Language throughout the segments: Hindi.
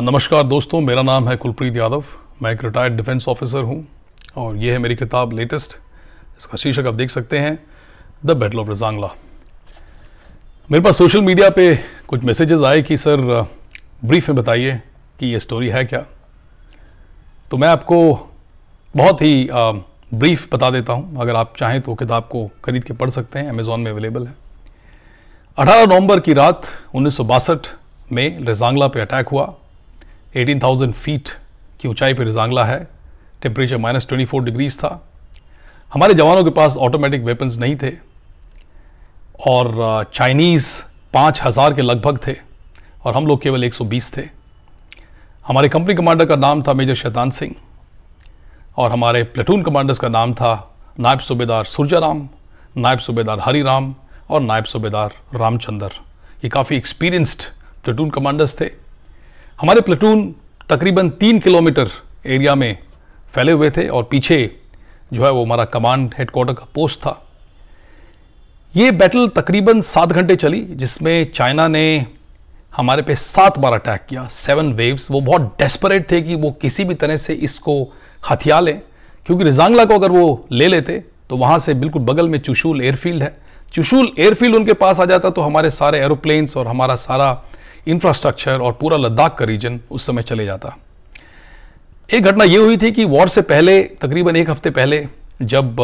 नमस्कार दोस्तों मेरा नाम है कुलप्रीत यादव मैं एक रिटायर्ड डिफेंस ऑफिसर हूँ और यह है मेरी किताब लेटेस्ट इसका शीर्षक आप देख सकते हैं द बैटल ऑफ रिजांगला मेरे पास सोशल मीडिया पे कुछ मैसेजेस आए कि सर ब्रीफ में बताइए कि ये स्टोरी है क्या तो मैं आपको बहुत ही ब्रीफ बता देता हूँ अगर आप चाहें तो किताब को खरीद के पढ़ सकते हैं अमेज़ोन में अवेलेबल है 18 नवंबर की रात उन्नीस में रिजांगला पे अटैक हुआ 18,000 फीट की ऊंचाई पर रिजांगला है टेम्परेचर माइनस ट्वेंटी डिग्रीज था हमारे जवानों के पास ऑटोमेटिक वेपन्स नहीं थे और चाइनीज़ uh, पाँच हज़ार के लगभग थे और हम लोग केवल 120 थे हमारे कंपनी कमांडर का नाम था मेजर शैतान सिंह और हमारे प्लेटून कमांडर्स का नाम था नायब सूबेदार राम नायब सूबेदार हरी राम और नायब सूबेदार रामचंदर ये काफ़ी एक्सपीरियंस्ड प्लेटून कमांडर्स थे हमारे प्लेटून तकरीबन तीन किलोमीटर एरिया में फैले हुए थे और पीछे जो है वो हमारा कमांड हेडक्वार्टर का पोस्ट था ये बैटल तकरीबन सात घंटे चली जिसमें चाइना ने हमारे पे सात बार अटैक किया सेवन वेव्स वो बहुत डेस्परेट थे कि वो किसी भी तरह से इसको हथिया लें क्योंकि रिजांगला को अगर वो ले लेते तो वहाँ से बिल्कुल बगल में चुशूल एयरफील्ड है चुशूल एयरफील्ड उनके पास आ जाता तो हमारे सारे एरोप्लेन्स और हमारा सारा इंफ्रास्ट्रक्चर और पूरा लद्दाख का रीजन उस समय चले जाता एक घटना ये हुई थी कि वॉर से पहले तकरीबन एक हफ्ते पहले जब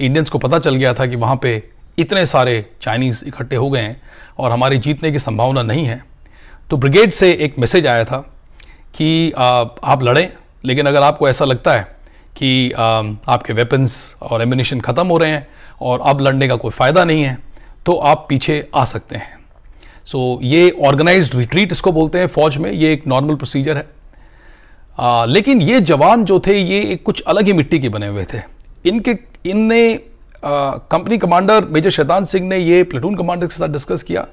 इंडियंस को पता चल गया था कि वहाँ पे इतने सारे चाइनीज़ इकट्ठे हो गए हैं और हमारे जीतने की संभावना नहीं है तो ब्रिगेड से एक मैसेज आया था कि आप लड़ें लेकिन अगर आपको ऐसा लगता है कि आपके वेपन्स और एम्यूनिशन ख़त्म हो रहे हैं और अब लड़ने का कोई फ़ायदा नहीं है तो आप पीछे आ सकते हैं सो so, ये ऑर्गेनाइज रिट्रीट इसको बोलते हैं फौज में ये एक नॉर्मल प्रोसीजर है आ, लेकिन ये जवान जो थे ये एक कुछ अलग ही मिट्टी के बने हुए थे इनके इनने company commander major Shaitan Singh ने ये प्लेटून कमांडर्स के साथ डिस्कस किया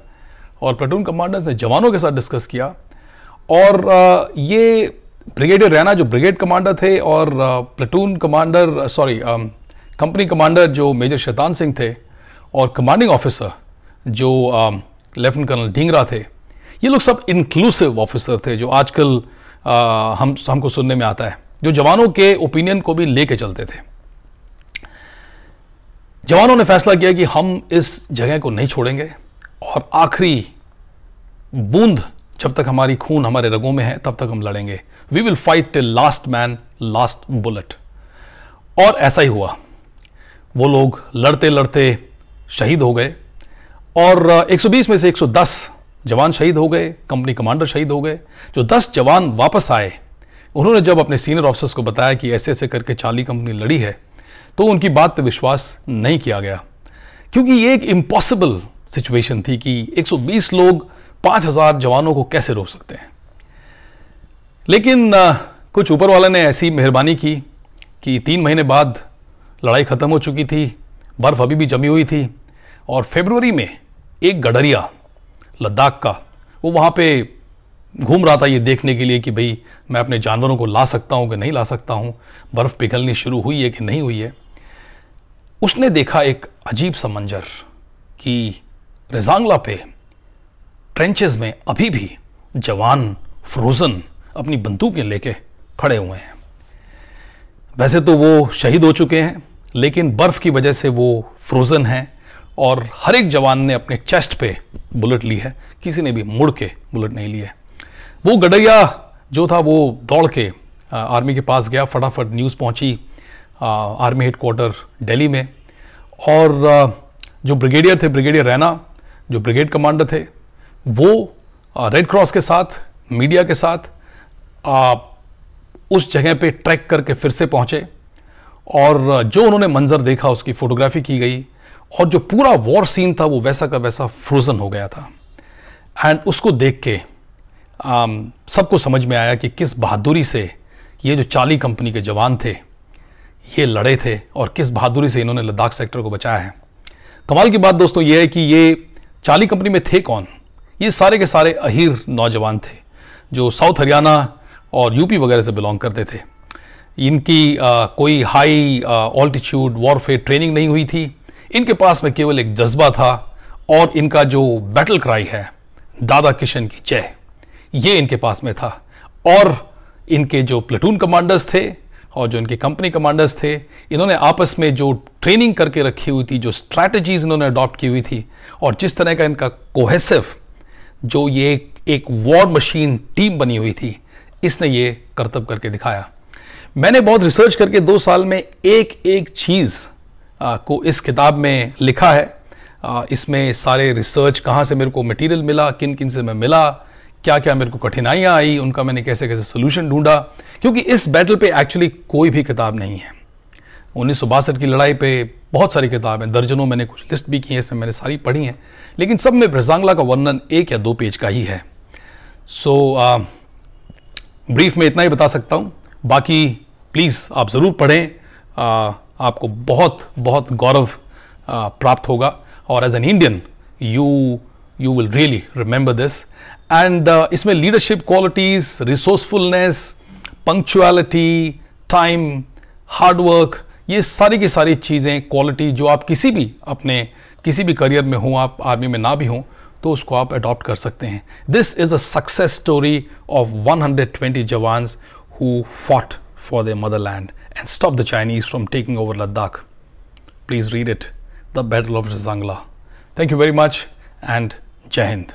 और प्लेटून कमांडर्स ने जवानों के साथ डिस्कस किया और आ, ये ब्रिगेडियर रैना जो ब्रिगेड कमांडर थे और platoon commander sorry company commander जो मेजर शैतान सिंह थे और कमांडिंग ऑफिसर जो लेफ्टिनेंट कर्नल ढींगरा थे ये लोग सब इंक्लूसिव ऑफिसर थे जो आजकल हम हमको सुनने में आता है जो जवानों के ओपिनियन को भी लेके चलते थे जवानों ने फैसला किया कि हम इस जगह को नहीं छोड़ेंगे और आखिरी बूंद जब तक हमारी खून हमारे रगों में है तब तक हम लड़ेंगे we will fight till last man last bullet और ऐसा ही हुआ वो लोग लड़ते लड़ते शहीद हो गए और 120 में से 110 जवान शहीद हो गए कंपनी कमांडर शहीद हो गए जो 10 जवान वापस आए उन्होंने जब अपने सीनियर ऑफिसर्स को बताया कि ऐसे ऐसे करके चाली कंपनी लड़ी है तो उनकी बात पर विश्वास नहीं किया गया क्योंकि ये एक इम्पॉसिबल सिचुएशन थी कि 120 लोग 5000 जवानों को कैसे रोक सकते हैं लेकिन कुछ ऊपर वाले ने ऐसी मेहरबानी की कि तीन महीने बाद लड़ाई ख़त्म हो चुकी थी बर्फ़ अभी भी जमी हुई थी और फेबरवरी में एक गडरिया लद्दाख का वो वहाँ पे घूम रहा था ये देखने के लिए कि भाई मैं अपने जानवरों को ला सकता हूँ कि नहीं ला सकता हूँ बर्फ़ पिघलनी शुरू हुई है कि नहीं हुई है उसने देखा एक अजीब सा मंजर कि रेजांगला पे ट्रेंचेस में अभी भी जवान फ्रोज़न अपनी बंदूकें लेके खड़े हुए हैं वैसे तो वो शहीद हो चुके हैं लेकिन बर्फ़ की वजह से वो फ्रोज़न हैं और हर एक जवान ने अपने चेस्ट पे बुलेट ली है किसी ने भी मुड़ के बुलेट नहीं लिया है वो गडैया जो था वो दौड़ के आर्मी के पास गया फटाफट न्यूज़ पहुंची आ, आर्मी हेडकोार्टर दिल्ली में और जो ब्रिगेडियर थे ब्रिगेडियर रैना जो ब्रिगेड कमांडर थे वो रेड क्रॉस के साथ मीडिया के साथ आ, उस जगह पे ट्रैक करके फिर से पहुंचे और जो उन्होंने मंजर देखा उसकी फ़ोटोग्राफी की गई और जो पूरा वॉर सीन था वो वैसा का वैसा फ्रोज़न हो गया था एंड उसको देख के um, सबको समझ में आया कि किस बहादुरी से ये जो चाली कंपनी के जवान थे ये लड़े थे और किस बहादुरी से इन्होंने लद्दाख सेक्टर को बचाया है कमाल की बात दोस्तों ये है कि ये चाली कंपनी में थे कौन ये सारे के सारे अहीर नौजवान थे जो साउथ हरियाणा और यूपी वगैरह से बिलोंग करते थे इनकी आ, uh, कोई हाई ऑल्टीट्यूड वॉरफेयर ट्रेनिंग नहीं हुई थी इनके पास में केवल एक जज्बा था और इनका जो बैटल क्राई है दादा किशन की जय ये इनके पास में था और इनके जो प्लेटून कमांडर्स थे और जो इनके कंपनी कमांडर्स थे इन्होंने आपस में जो ट्रेनिंग करके रखी हुई थी जो स्ट्रैटेजीज इन्होंने अडॉप्ट की हुई थी और जिस तरह का इनका कोहेसिव जो ये एक वॉर मशीन टीम बनी हुई थी इसने ये करतब करके दिखाया मैंने बहुत रिसर्च करके दो साल में एक एक चीज़ को इस किताब में लिखा है इसमें सारे रिसर्च कहाँ से मेरे को मटेरियल मिला किन किन से मैं मिला क्या क्या मेरे को कठिनाइयाँ आई उनका मैंने कैसे कैसे सोल्यूशन ढूंढा क्योंकि इस बैटल पे एक्चुअली कोई भी किताब नहीं है उन्नीस की लड़ाई पे बहुत सारी किताबें दर्जनों मैंने कुछ लिस्ट भी की हैं इसमें मैंने सारी पढ़ी हैं लेकिन सब में ब्रजांगला का वर्णन एक या दो पेज का ही है सो so, ब्रीफ में इतना ही बता सकता हूँ बाकी प्लीज़ आप ज़रूर पढ़ें आपको बहुत बहुत गौरव प्राप्त होगा और as an Indian you you will really remember this and इसमें leadership qualities resourcefulness punctuality time hard work ये सारी की सारी चीज़ें क्वालिटी जो आप किसी भी अपने किसी भी करियर में हों आप आर्मी में ना भी हों तो उसको आप अडॉप्ट कर सकते हैं this is a success story of 120 jawans who fought for the motherland and stop the Chinese from taking over Ladakh. Please read it The Battle of Zangla. Thank you very much and Jai Hind.